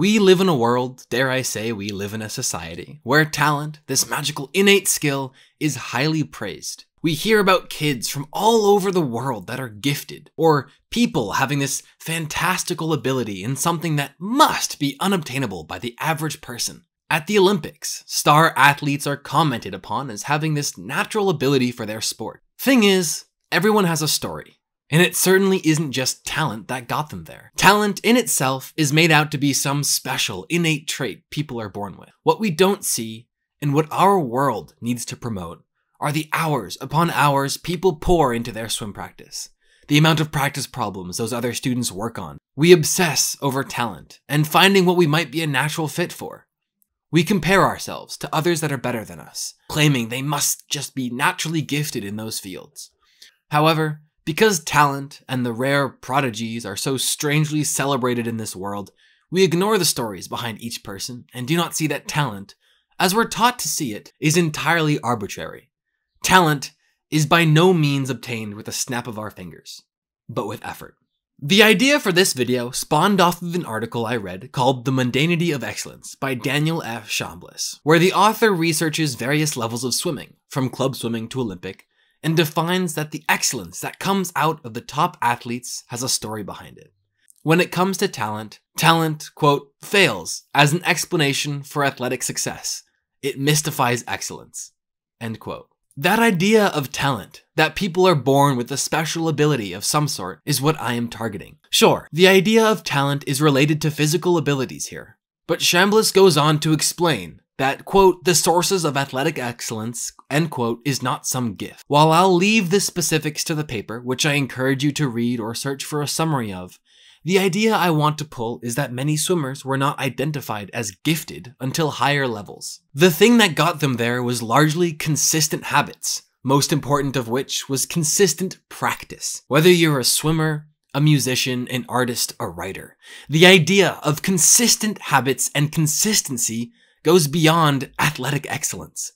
We live in a world, dare I say, we live in a society, where talent, this magical innate skill, is highly praised. We hear about kids from all over the world that are gifted, or people having this fantastical ability in something that must be unobtainable by the average person. At the Olympics, star athletes are commented upon as having this natural ability for their sport. Thing is, everyone has a story, and it certainly isn't just talent that got them there. Talent in itself is made out to be some special, innate trait people are born with. What we don't see, and what our world needs to promote, are the hours upon hours people pour into their swim practice, the amount of practice problems those other students work on. We obsess over talent and finding what we might be a natural fit for. We compare ourselves to others that are better than us, claiming they must just be naturally gifted in those fields. However, because talent and the rare prodigies are so strangely celebrated in this world, we ignore the stories behind each person and do not see that talent, as we're taught to see it, is entirely arbitrary. Talent is by no means obtained with a snap of our fingers, but with effort. The idea for this video spawned off of an article I read called The Mundanity of Excellence by Daniel F. Shambliss, where the author researches various levels of swimming, from club swimming to Olympic, and defines that the excellence that comes out of the top athletes has a story behind it. When it comes to talent, talent, quote, fails as an explanation for athletic success. It mystifies excellence, end quote. That idea of talent, that people are born with a special ability of some sort, is what I am targeting. Sure, the idea of talent is related to physical abilities here. But Chambliss goes on to explain that, quote, the sources of athletic excellence end quote, is not some gift. While I'll leave the specifics to the paper, which I encourage you to read or search for a summary of, the idea I want to pull is that many swimmers were not identified as gifted until higher levels. The thing that got them there was largely consistent habits, most important of which was consistent practice. Whether you're a swimmer, a musician, an artist, a writer, the idea of consistent habits and consistency goes beyond athletic excellence.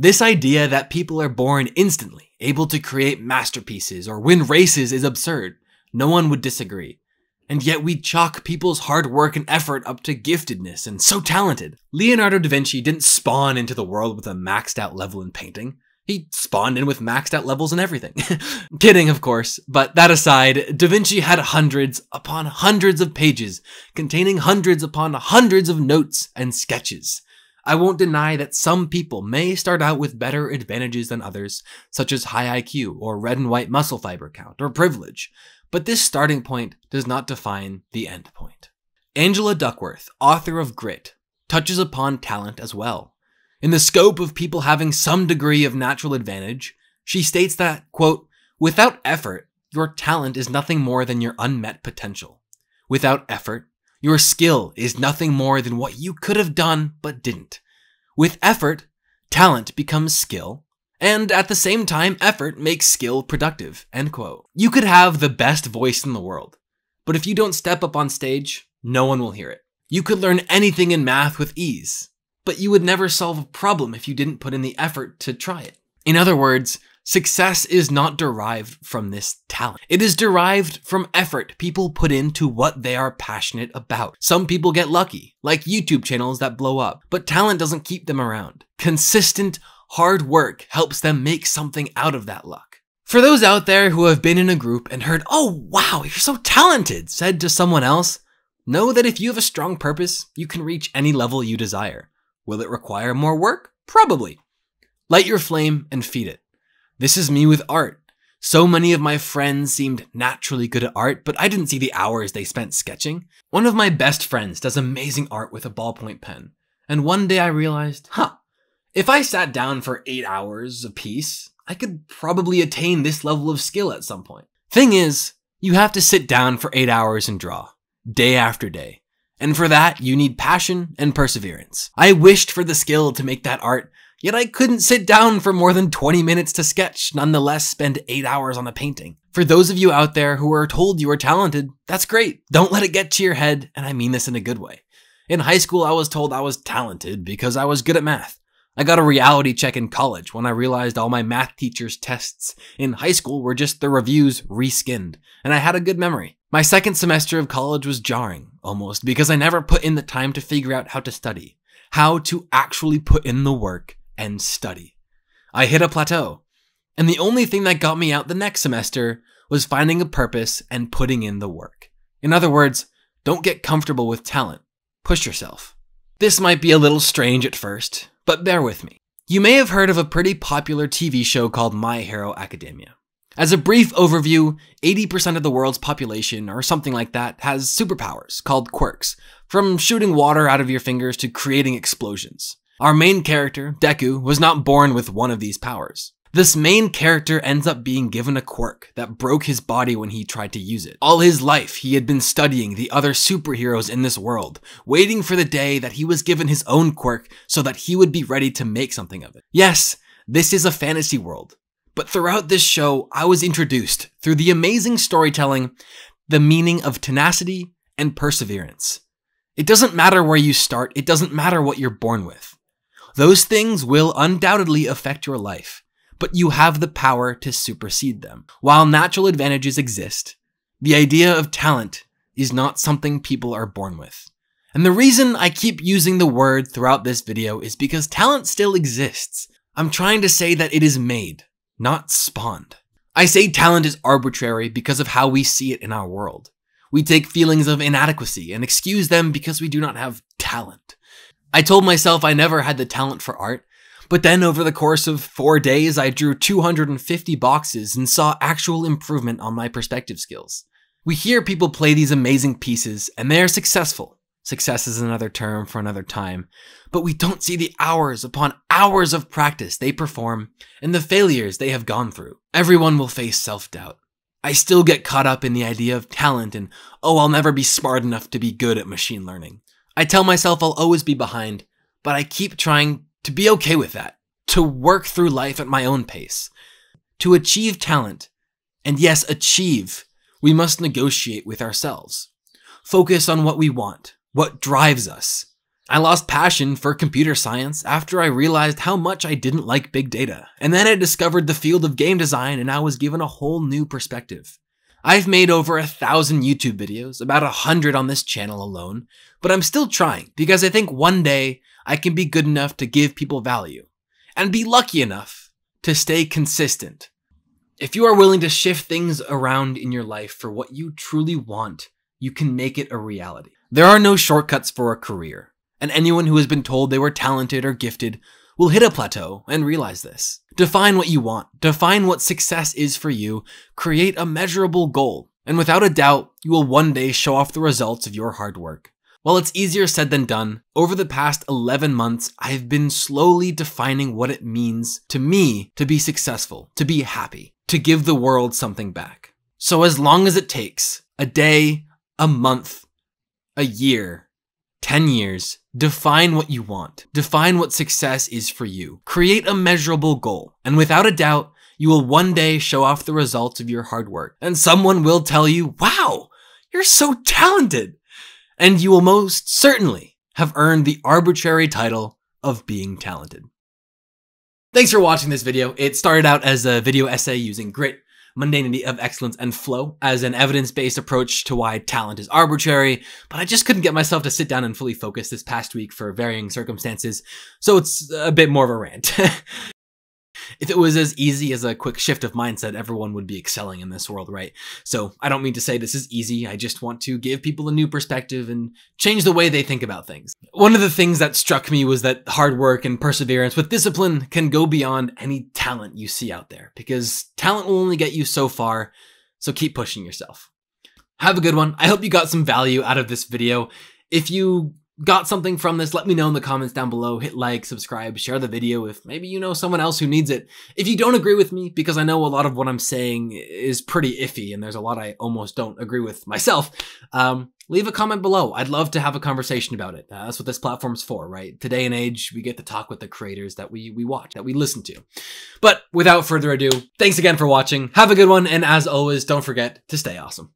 This idea that people are born instantly, able to create masterpieces or win races is absurd. No one would disagree. And yet we chalk people's hard work and effort up to giftedness and so talented. Leonardo da Vinci didn't spawn into the world with a maxed out level in painting. He spawned in with maxed out levels and everything. Kidding, of course, but that aside, Da Vinci had hundreds upon hundreds of pages containing hundreds upon hundreds of notes and sketches. I won't deny that some people may start out with better advantages than others, such as high IQ or red and white muscle fiber count or privilege, but this starting point does not define the end point. Angela Duckworth, author of Grit, touches upon talent as well. In the scope of people having some degree of natural advantage, she states that, quote, without effort, your talent is nothing more than your unmet potential. Without effort, your skill is nothing more than what you could have done but didn't. With effort, talent becomes skill, and at the same time, effort makes skill productive. End quote. You could have the best voice in the world, but if you don't step up on stage, no one will hear it. You could learn anything in math with ease, but you would never solve a problem if you didn't put in the effort to try it. In other words, Success is not derived from this talent. It is derived from effort people put into what they are passionate about. Some people get lucky, like YouTube channels that blow up, but talent doesn't keep them around. Consistent, hard work helps them make something out of that luck. For those out there who have been in a group and heard, oh wow, you're so talented, said to someone else, know that if you have a strong purpose, you can reach any level you desire. Will it require more work? Probably. Light your flame and feed it. This is me with art. So many of my friends seemed naturally good at art, but I didn't see the hours they spent sketching. One of my best friends does amazing art with a ballpoint pen, and one day I realized, huh, if I sat down for eight hours a piece, I could probably attain this level of skill at some point. Thing is, you have to sit down for eight hours and draw, day after day. And for that, you need passion and perseverance. I wished for the skill to make that art Yet I couldn't sit down for more than 20 minutes to sketch, nonetheless spend 8 hours on a painting. For those of you out there who are told you are talented, that's great. Don't let it get to your head, and I mean this in a good way. In high school, I was told I was talented because I was good at math. I got a reality check in college when I realized all my math teacher's tests in high school were just the reviews reskinned, and I had a good memory. My second semester of college was jarring, almost, because I never put in the time to figure out how to study, how to actually put in the work, and study. I hit a plateau, and the only thing that got me out the next semester was finding a purpose and putting in the work. In other words, don't get comfortable with talent, push yourself. This might be a little strange at first, but bear with me. You may have heard of a pretty popular TV show called My Hero Academia. As a brief overview, 80% of the world's population, or something like that, has superpowers called quirks, from shooting water out of your fingers to creating explosions. Our main character, Deku, was not born with one of these powers. This main character ends up being given a quirk that broke his body when he tried to use it. All his life, he had been studying the other superheroes in this world, waiting for the day that he was given his own quirk so that he would be ready to make something of it. Yes, this is a fantasy world. But throughout this show, I was introduced, through the amazing storytelling, the meaning of tenacity and perseverance. It doesn't matter where you start, it doesn't matter what you're born with. Those things will undoubtedly affect your life, but you have the power to supersede them. While natural advantages exist, the idea of talent is not something people are born with. And the reason I keep using the word throughout this video is because talent still exists. I'm trying to say that it is made, not spawned. I say talent is arbitrary because of how we see it in our world. We take feelings of inadequacy and excuse them because we do not have talent. I told myself I never had the talent for art, but then over the course of four days, I drew 250 boxes and saw actual improvement on my perspective skills. We hear people play these amazing pieces and they are successful. Success is another term for another time, but we don't see the hours upon hours of practice they perform and the failures they have gone through. Everyone will face self doubt. I still get caught up in the idea of talent and, oh, I'll never be smart enough to be good at machine learning. I tell myself I'll always be behind, but I keep trying to be okay with that, to work through life at my own pace, to achieve talent. And yes, achieve, we must negotiate with ourselves. Focus on what we want, what drives us. I lost passion for computer science after I realized how much I didn't like big data, and then I discovered the field of game design and I was given a whole new perspective. I've made over a thousand YouTube videos, about a hundred on this channel alone, but I'm still trying because I think one day I can be good enough to give people value and be lucky enough to stay consistent. If you are willing to shift things around in your life for what you truly want, you can make it a reality. There are no shortcuts for a career, and anyone who has been told they were talented or gifted will hit a plateau and realize this. Define what you want, define what success is for you, create a measurable goal, and without a doubt, you will one day show off the results of your hard work. While it's easier said than done, over the past 11 months, I've been slowly defining what it means to me to be successful, to be happy, to give the world something back. So, as long as it takes a day, a month, a year, 10 years, define what you want. Define what success is for you. Create a measurable goal. And without a doubt, you will one day show off the results of your hard work. And someone will tell you, wow, you're so talented. And you will most certainly have earned the arbitrary title of being talented. Thanks for watching this video. It started out as a video essay using grit mundanity of excellence and flow as an evidence-based approach to why talent is arbitrary, but I just couldn't get myself to sit down and fully focus this past week for varying circumstances, so it's a bit more of a rant. if it was as easy as a quick shift of mindset, everyone would be excelling in this world, right? So I don't mean to say this is easy. I just want to give people a new perspective and change the way they think about things. One of the things that struck me was that hard work and perseverance with discipline can go beyond any talent you see out there because talent will only get you so far, so keep pushing yourself. Have a good one. I hope you got some value out of this video. If you got something from this, let me know in the comments down below. Hit like, subscribe, share the video if maybe you know someone else who needs it. If you don't agree with me, because I know a lot of what I'm saying is pretty iffy and there's a lot I almost don't agree with myself, um, leave a comment below. I'd love to have a conversation about it. Uh, that's what this platform's for, right? Today and age, we get to talk with the creators that we, we watch, that we listen to. But without further ado, thanks again for watching. Have a good one. And as always, don't forget to stay awesome.